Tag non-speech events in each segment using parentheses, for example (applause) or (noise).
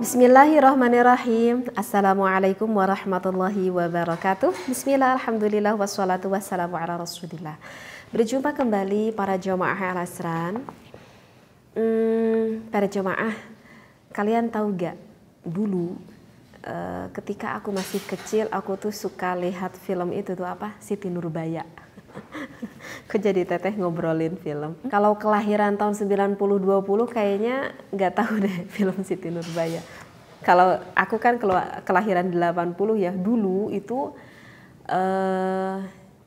Bismillahirrahmanirrahim Assalamualaikum warahmatullahi wabarakatuh Bismillah alhamdulillah wassalatu wassalamu ala rasulillah Berjumpa kembali para jamaah al asran hmm, Para jamaah Kalian tahu gak Dulu uh, ketika aku masih kecil Aku tuh suka lihat film itu tuh apa Siti Nurbaya Kok jadi teteh ngobrolin film? Kalau kelahiran tahun 90-20 kayaknya nggak tahu deh (laughs) film Siti Nurbaya. Kalau aku kan kelahiran 80 ya, dulu itu uh,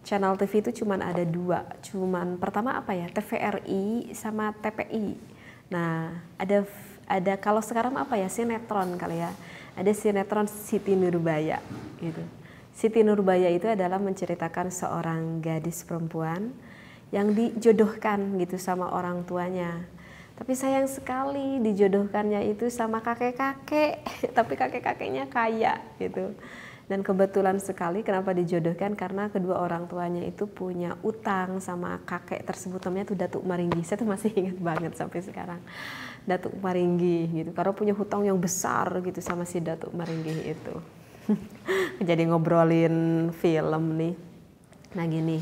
channel TV itu cuma ada dua. Cuman pertama apa ya, TVRI sama TPI. Nah, ada ada kalau sekarang apa ya, sinetron kali ya. Ada sinetron Siti Nurbaya gitu Siti Nurbaya itu adalah menceritakan seorang gadis perempuan yang dijodohkan gitu sama orang tuanya. Tapi sayang sekali dijodohkannya itu sama kakek-kakek, (laughs) tapi kakek-kakeknya kaya gitu. Dan kebetulan sekali kenapa dijodohkan karena kedua orang tuanya itu punya utang sama kakek tersebut namanya tuh Datuk Maringgi. Saya tuh masih (laughs) ingat banget sampai sekarang. Datuk Maringgi gitu. Karena punya hutang yang besar gitu sama si Datuk Maringgi itu. (laughs) jadi ngobrolin film nih. Nah gini,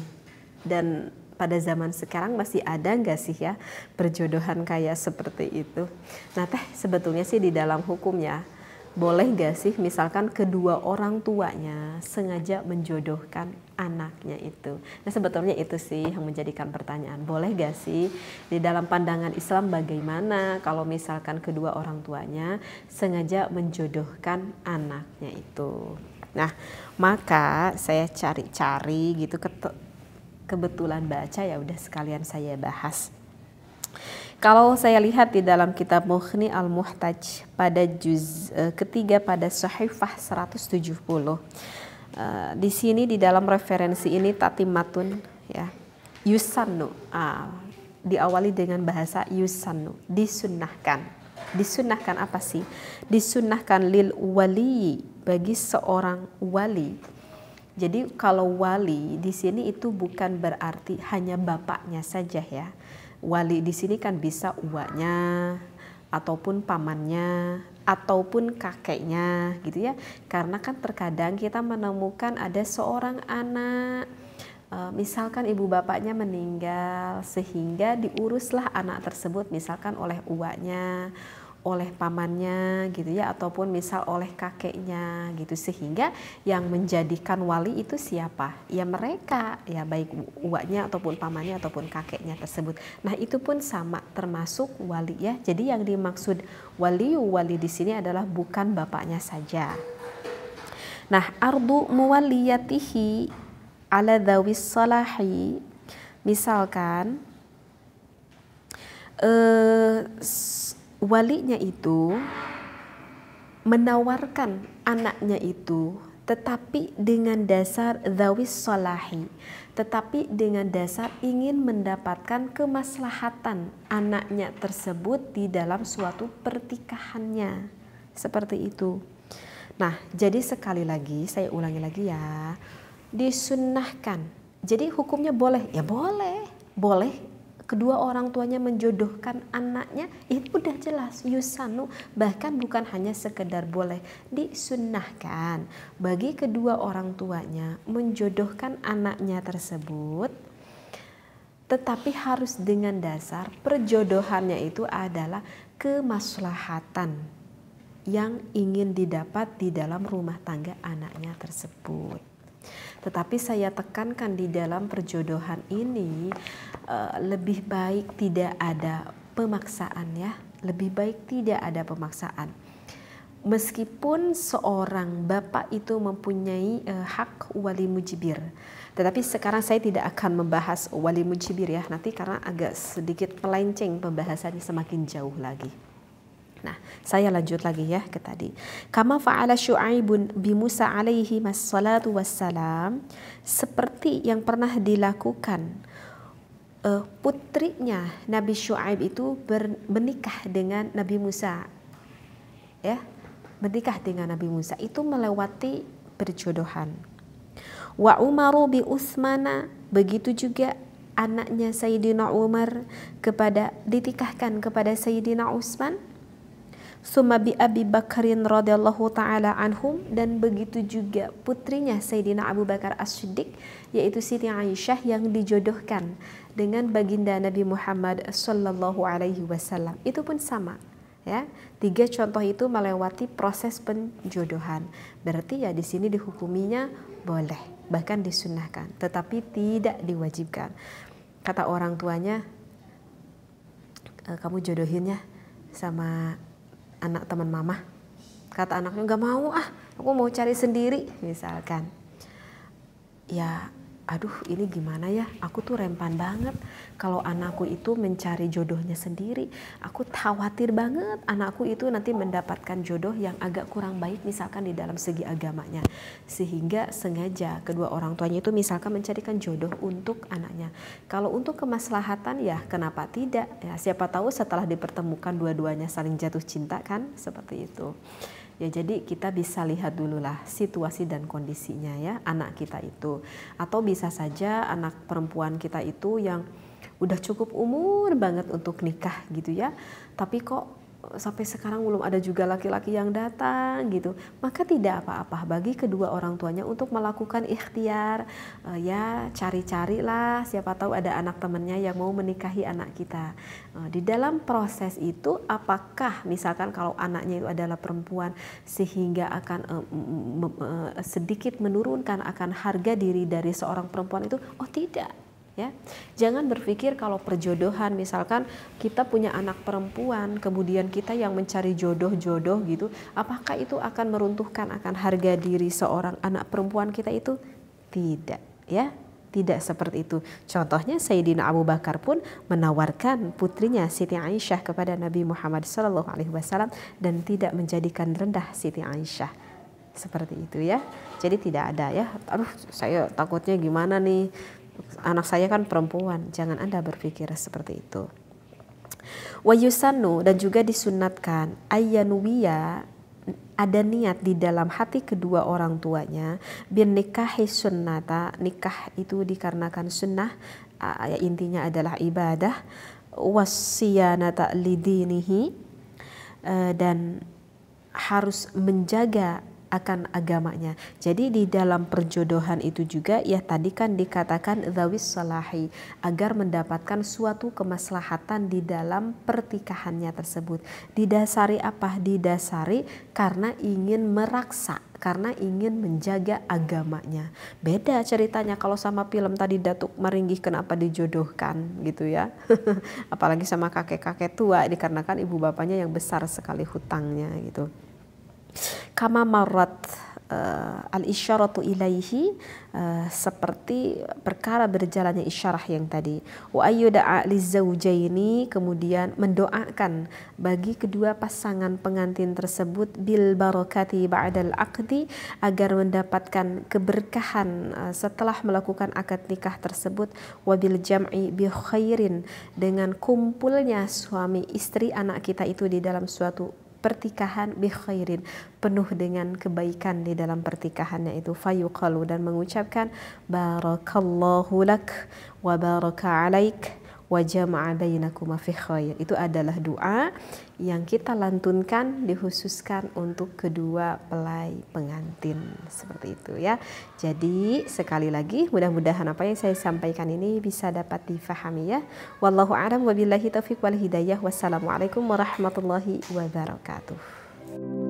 dan pada zaman sekarang masih ada nggak sih ya perjodohan kayak seperti itu? Nah teh sebetulnya sih di dalam hukumnya boleh gak sih misalkan kedua orang tuanya sengaja menjodohkan anaknya itu? Nah sebetulnya itu sih yang menjadikan pertanyaan. Boleh gak sih di dalam pandangan Islam bagaimana kalau misalkan kedua orang tuanya sengaja menjodohkan anaknya itu? Nah maka saya cari-cari gitu kebetulan baca ya udah sekalian saya bahas. Kalau saya lihat di dalam kitab Mughni Al-Muhtaj pada juz eh, ketiga pada Sahifah 170. Eh, di sini di dalam referensi ini tatimatun ya. Yusannu. Ah, diawali dengan bahasa yusannu, disunnahkan. Disunnahkan apa sih? Disunnahkan lil wali bagi seorang wali. Jadi kalau wali di sini itu bukan berarti hanya bapaknya saja ya Wali di sini kan bisa uaknya ataupun pamannya ataupun kakeknya gitu ya. Karena kan terkadang kita menemukan ada seorang anak eh, misalkan ibu bapaknya meninggal sehingga diuruslah anak tersebut misalkan oleh uaknya oleh pamannya gitu ya ataupun misal oleh kakeknya gitu sehingga yang menjadikan wali itu siapa ya mereka ya baik uaknya ataupun pamannya ataupun kakeknya tersebut nah itu pun sama termasuk wali ya jadi yang dimaksud wali wali di sini adalah bukan bapaknya saja nah ardu muwaliyatihi ala dawis salahi misalkan eh, walinya itu menawarkan anaknya itu tetapi dengan dasar zawis solahi tetapi dengan dasar ingin mendapatkan kemaslahatan anaknya tersebut di dalam suatu pertikahannya seperti itu nah jadi sekali lagi saya ulangi lagi ya disunnahkan jadi hukumnya boleh ya boleh boleh kedua orang tuanya menjodohkan anaknya itu udah jelas yusanu bahkan bukan hanya sekedar boleh disunnahkan bagi kedua orang tuanya menjodohkan anaknya tersebut tetapi harus dengan dasar perjodohannya itu adalah kemaslahatan yang ingin didapat di dalam rumah tangga anaknya tersebut. Tetapi saya tekankan di dalam perjodohan ini eh, lebih baik tidak ada pemaksaan ya, lebih baik tidak ada pemaksaan. Meskipun seorang bapak itu mempunyai eh, hak wali mujibir, tetapi sekarang saya tidak akan membahas wali mujibir ya nanti karena agak sedikit melenceng pembahasannya semakin jauh lagi. Nah, saya lanjut lagi ya ke tadi. Kama fa'ala Syu'aibun bi Musa alaihi wassalatu wassalam seperti yang pernah dilakukan uh, putrinya Nabi Syu'aib itu ber, menikah dengan Nabi Musa. Ya, menikah dengan Nabi Musa itu melewati perjodohan. Wa Umaru bi Utsmana begitu juga anaknya Sayyidina Umar kepada ditikahkan kepada Sayyidina Utsman Sumabi Abi Bakarin radhiyallahu taala anhum dan begitu juga putrinya Sayyidina Abu Bakar As-Siddiq yaitu Siti Aisyah yang dijodohkan dengan baginda Nabi Muhammad sallallahu alaihi wasallam. Itu pun sama ya. Tiga contoh itu melewati proses penjodohan. Berarti ya di sini dihukuminya boleh, bahkan disunahkan, tetapi tidak diwajibkan. Kata orang tuanya, e, kamu jodohinnya sama anak teman mama kata anaknya nggak mau ah aku mau cari sendiri misalkan ya aduh ini gimana ya aku tuh rempan banget kalau anakku itu mencari jodohnya sendiri aku khawatir banget anakku itu nanti mendapatkan jodoh yang agak kurang baik misalkan di dalam segi agamanya sehingga sengaja kedua orang tuanya itu misalkan mencarikan jodoh untuk anaknya kalau untuk kemaslahatan ya kenapa tidak ya siapa tahu setelah dipertemukan dua-duanya saling jatuh cinta kan seperti itu Ya jadi kita bisa lihat dulu lah situasi dan kondisinya ya anak kita itu. Atau bisa saja anak perempuan kita itu yang udah cukup umur banget untuk nikah gitu ya. Tapi kok sampai sekarang belum ada juga laki-laki yang datang gitu maka tidak apa-apa bagi kedua orang tuanya untuk melakukan ikhtiar e, ya cari cari lah siapa tahu ada anak temannya yang mau menikahi anak kita e, di dalam proses itu apakah misalkan kalau anaknya itu adalah perempuan sehingga akan e, m- m- sedikit menurunkan akan harga diri dari seorang perempuan itu oh tidak ya. Jangan berpikir kalau perjodohan misalkan kita punya anak perempuan, kemudian kita yang mencari jodoh-jodoh gitu, apakah itu akan meruntuhkan akan harga diri seorang anak perempuan kita itu? Tidak, ya. Tidak seperti itu. Contohnya Sayyidina Abu Bakar pun menawarkan putrinya Siti Aisyah kepada Nabi Muhammad SAW dan tidak menjadikan rendah Siti Aisyah seperti itu ya jadi tidak ada ya aduh saya takutnya gimana nih anak saya kan perempuan jangan anda berpikir seperti itu wayusanu dan juga disunatkan ayyanuwiya ada niat di dalam hati kedua orang tuanya bin nikahi sunnata nikah itu dikarenakan sunnah intinya adalah ibadah wasiyanata lidinihi e, dan harus menjaga akan agamanya. Jadi di dalam perjodohan itu juga ya tadi kan dikatakan zawis salahi agar mendapatkan suatu kemaslahatan di dalam pertikahannya tersebut. Didasari apa? Didasari karena ingin meraksa karena ingin menjaga agamanya. Beda ceritanya kalau sama film tadi Datuk Meringgih kenapa dijodohkan gitu ya. (laughs) Apalagi sama kakek-kakek tua dikarenakan ibu bapaknya yang besar sekali hutangnya gitu kama marat uh, eh, al isyaratu ilaihi uh, seperti perkara berjalannya isyarah yang tadi wa ayyuda'a lizaujaini kemudian mendoakan bagi kedua pasangan pengantin tersebut bil barakati ba'dal aqdi agar mendapatkan keberkahan uh, setelah melakukan akad nikah tersebut wa bil jam'i bi khairin dengan kumpulnya suami istri anak kita itu di dalam suatu pertikahan bi khairin penuh dengan kebaikan di dalam pertikahannya itu fayuqalu dan mengucapkan barakallahu lak wa baraka alaik Wajah bainakuma fi khair. Itu adalah doa yang kita lantunkan dikhususkan untuk kedua pelai pengantin seperti itu ya. Jadi sekali lagi mudah-mudahan apa yang saya sampaikan ini bisa dapat difahami ya. Wallahu a'lam wabillahi taufik wal hidayah. Wassalamualaikum warahmatullahi wabarakatuh.